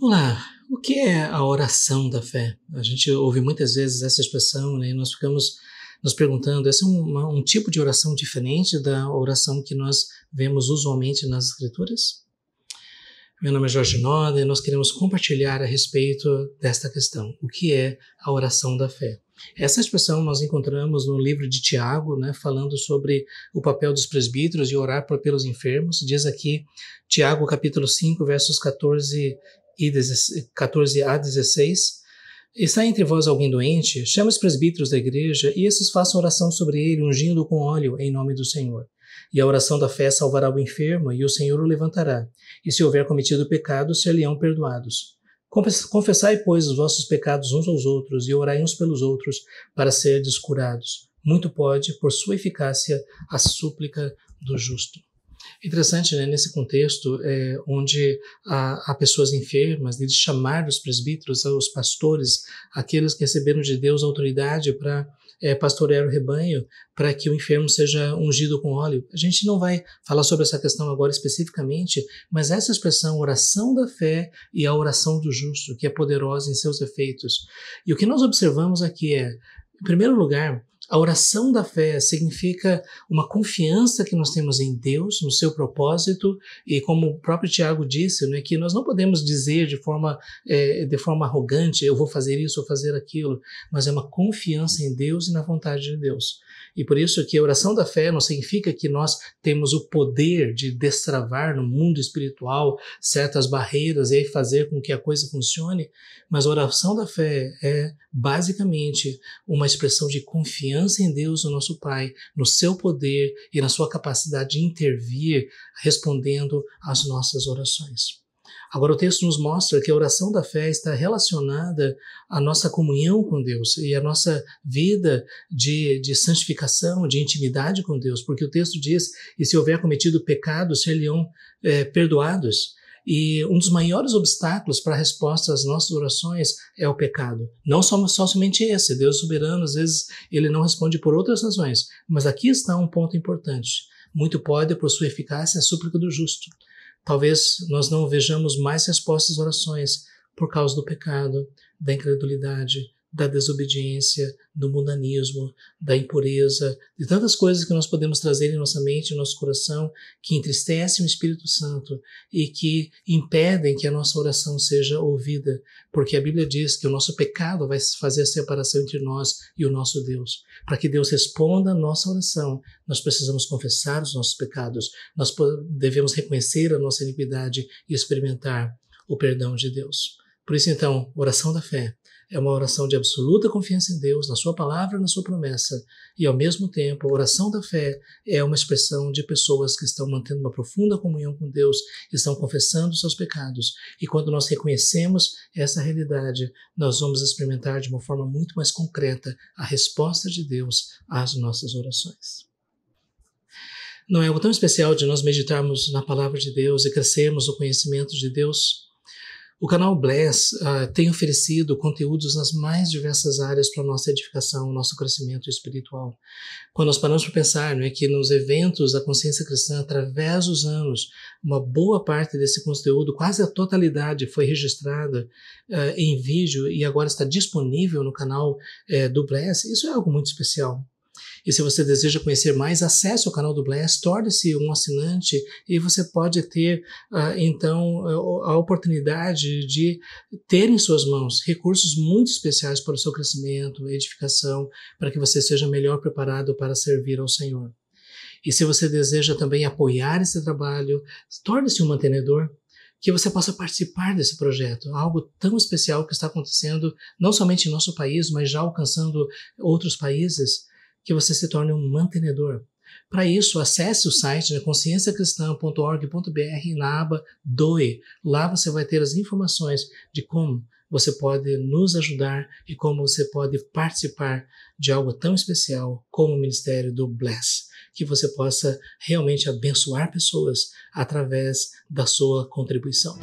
Olá, o que é a oração da fé? A gente ouve muitas vezes essa expressão né, e nós ficamos nos perguntando, essa é um tipo de oração diferente da oração que nós vemos usualmente nas escrituras? Meu nome é Jorge Noda e nós queremos compartilhar a respeito desta questão, o que é a oração da fé. Essa expressão nós encontramos no livro de Tiago, né, falando sobre o papel dos presbíteros e orar pelos enfermos. Diz aqui Tiago capítulo 5, versos 14 e 14 a 16, Está entre vós alguém doente? chama os presbíteros da igreja e esses façam oração sobre ele, ungindo-o com óleo em nome do Senhor. E a oração da fé salvará o enfermo, e o Senhor o levantará. E se houver cometido pecado, ser-lhe-ão perdoados. Confessai, pois, os vossos pecados uns aos outros e orai uns pelos outros para serdes curados. Muito pode, por sua eficácia, a súplica do justo. Interessante, né, nesse contexto é, onde há, há, pessoas enfermas, eles chamaram os presbíteros, os pastores, aqueles que receberam de Deus a autoridade para é, pastorear o rebanho, para que o enfermo seja ungido com óleo. A gente não vai falar sobre essa questão agora especificamente, mas essa expressão, oração da fé e a oração do justo, que é poderosa em seus efeitos. E o que nós observamos aqui é, em primeiro lugar, a oração da fé significa uma confiança que nós temos em Deus, no seu propósito, e como o próprio Tiago disse, né, que nós não podemos dizer de forma, é, de forma arrogante, eu vou fazer isso ou fazer aquilo, mas é uma confiança em Deus e na vontade de Deus. E por isso que a oração da fé não significa que nós temos o poder de destravar no mundo espiritual certas barreiras e fazer com que a coisa funcione, mas a oração da fé é basicamente uma expressão de confiança confiança em Deus, o nosso Pai, no seu poder e na sua capacidade de intervir, respondendo às nossas orações. Agora, o texto nos mostra que a oração da fé está relacionada à nossa comunhão com Deus e à nossa vida de, de santificação, de intimidade com Deus, porque o texto diz: e se houver cometido pecado, serão é, eh, perdoados. E um dos maiores obstáculos para a resposta às nossas orações é o pecado. Não só, só somente esse, Deus soberano, às vezes ele não responde por outras razões, mas aqui está um ponto importante. Muito pode, por sua eficácia, a súplica do justo. Talvez nós não vejamos mais respostas às orações por causa do pecado, da incredulidade, da desobediência, do mundanismo, da impureza, de tantas coisas que nós podemos trazer em nossa mente, em nosso coração, que entristecem o Espírito Santo e que impedem que a nossa oração seja ouvida, porque a Bíblia diz que o nosso pecado vai fazer a separação entre nós e o nosso Deus. Para que Deus responda a nossa oração, nós precisamos confessar os nossos pecados, nós devemos reconhecer a nossa iniquidade e experimentar o perdão de Deus. Por isso, então, oração da fé é uma oração de absoluta confiança em Deus, na Sua palavra, na Sua promessa. E, ao mesmo tempo, a oração da fé é uma expressão de pessoas que estão mantendo uma profunda comunhão com Deus, estão confessando seus pecados. E quando nós reconhecemos essa realidade, nós vamos experimentar de uma forma muito mais concreta a resposta de Deus às nossas orações. Não é algo tão especial de nós meditarmos na palavra de Deus e crescermos no conhecimento de Deus? O canal Bless uh, tem oferecido conteúdos nas mais diversas áreas para nossa edificação, nosso crescimento espiritual. Quando nós paramos para pensar não é, que nos eventos da consciência cristã, através dos anos, uma boa parte desse conteúdo, quase a totalidade, foi registrada uh, em vídeo e agora está disponível no canal uh, do Bless, isso é algo muito especial. E se você deseja conhecer mais, acesse o canal do Bless, torne-se um assinante e você pode ter, uh, então, a oportunidade de ter em suas mãos recursos muito especiais para o seu crescimento, edificação, para que você seja melhor preparado para servir ao Senhor. E se você deseja também apoiar esse trabalho, torne-se um mantenedor, que você possa participar desse projeto, algo tão especial que está acontecendo não somente em nosso país, mas já alcançando outros países que você se torne um mantenedor. Para isso, acesse o site da conscienciacristã.org.br na aba Doe. Lá você vai ter as informações de como você pode nos ajudar e como você pode participar de algo tão especial como o Ministério do Bless. Que você possa realmente abençoar pessoas através da sua contribuição.